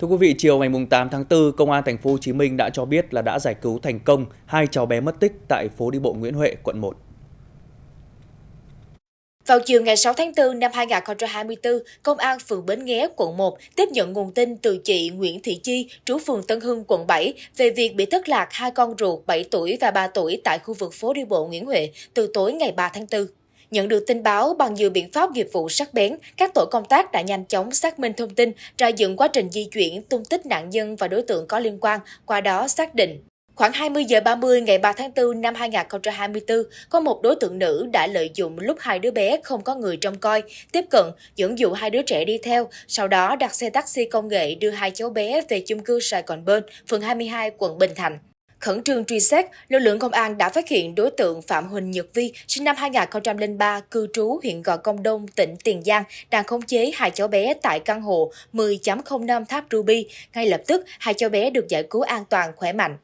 Thưa quý vị, chiều ngày 8 tháng 4, Công an thành phố Hồ Chí Minh đã cho biết là đã giải cứu thành công hai cháu bé mất tích tại phố đi bộ Nguyễn Huệ, quận 1. Vào chiều ngày 6 tháng 4 năm 2024, Công an phường Bến Nghé, quận 1 tiếp nhận nguồn tin từ chị Nguyễn Thị Chi, trú phường Tân Hưng, quận 7 về việc bị thất lạc hai con ruột 7 tuổi và 3 tuổi tại khu vực phố đi bộ Nguyễn Huệ từ tối ngày 3 tháng 4. Nhận được tin báo bằng nhiều biện pháp nghiệp vụ sắc bén, các tổ công tác đã nhanh chóng xác minh thông tin, ra dựng quá trình di chuyển, tung tích nạn nhân và đối tượng có liên quan, qua đó xác định Khoảng 20 giờ 30 ngày 3 tháng 4 năm 2024, có một đối tượng nữ đã lợi dụng lúc hai đứa bé không có người trông coi, tiếp cận, dẫn dụ hai đứa trẻ đi theo, sau đó đặt xe taxi công nghệ đưa hai cháu bé về chung cư Sài Gòn Bơn, phường 22, quận Bình Thạnh. Khẩn trương truy xét, lực lượng công an đã phát hiện đối tượng Phạm Huỳnh Nhật Vi, sinh năm 2003, cư trú huyện Gò Công Đông, tỉnh Tiền Giang, đang khống chế hai cháu bé tại căn hộ 10.05 Tháp Ruby. Ngay lập tức, hai cháu bé được giải cứu an toàn khỏe mạnh.